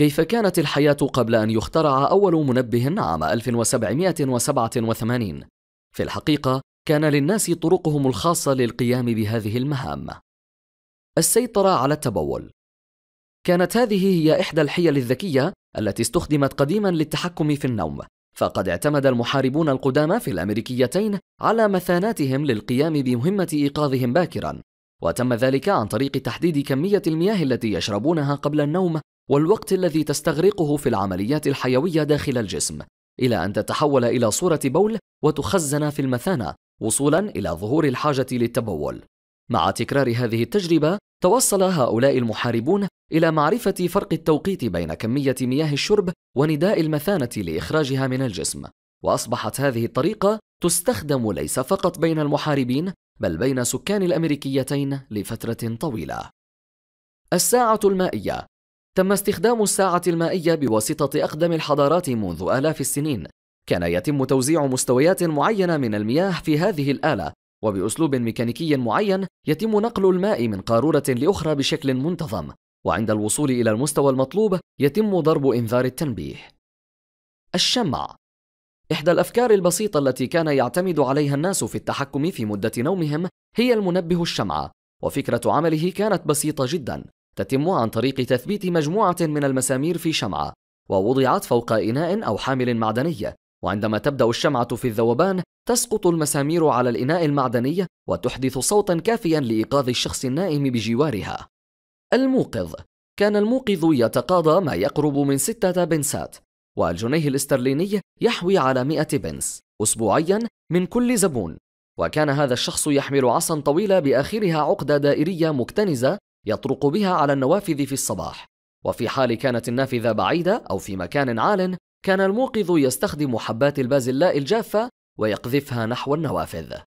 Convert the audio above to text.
كيف كانت الحياة قبل أن يخترع أول منبه عام 1787 في الحقيقة كان للناس طرقهم الخاصة للقيام بهذه المهام السيطرة على التبول كانت هذه هي إحدى الحيل الذكية التي استخدمت قديما للتحكم في النوم فقد اعتمد المحاربون القدامى في الأمريكيتين على مثاناتهم للقيام بمهمة إيقاظهم باكرا وتم ذلك عن طريق تحديد كمية المياه التي يشربونها قبل النوم والوقت الذي تستغرقه في العمليات الحيوية داخل الجسم إلى أن تتحول إلى صورة بول وتخزن في المثانة وصولا إلى ظهور الحاجة للتبول. مع تكرار هذه التجربة توصل هؤلاء المحاربون إلى معرفة فرق التوقيت بين كمية مياه الشرب ونداء المثانة لإخراجها من الجسم. وأصبحت هذه الطريقة تستخدم ليس فقط بين المحاربين بل بين سكان الأمريكيتين لفترة طويلة. الساعة المائية تم استخدام الساعة المائية بواسطة أقدم الحضارات منذ آلاف السنين كان يتم توزيع مستويات معينة من المياه في هذه الآلة وبأسلوب ميكانيكي معين يتم نقل الماء من قارورة لأخرى بشكل منتظم وعند الوصول إلى المستوى المطلوب يتم ضرب إنذار التنبيه الشمع إحدى الأفكار البسيطة التي كان يعتمد عليها الناس في التحكم في مدة نومهم هي المنبه الشمع وفكرة عمله كانت بسيطة جدا تتم عن طريق تثبيت مجموعة من المسامير في شمعة ووضعت فوق إناء أو حامل معدني وعندما تبدأ الشمعة في الذوبان تسقط المسامير على الإناء المعدني وتحدث صوتا كافيا لإيقاظ الشخص النائم بجوارها الموقظ كان الموقظ يتقاضى ما يقرب من ستة بنسات والجنيه الاسترليني يحوي على مئة بنس أسبوعيا من كل زبون وكان هذا الشخص يحمل عصا طويلة بآخرها عقدة دائرية مكتنزة يطرق بها على النوافذ في الصباح وفي حال كانت النافذة بعيدة أو في مكان عال كان الموقظ يستخدم حبات البازلاء الجافة ويقذفها نحو النوافذ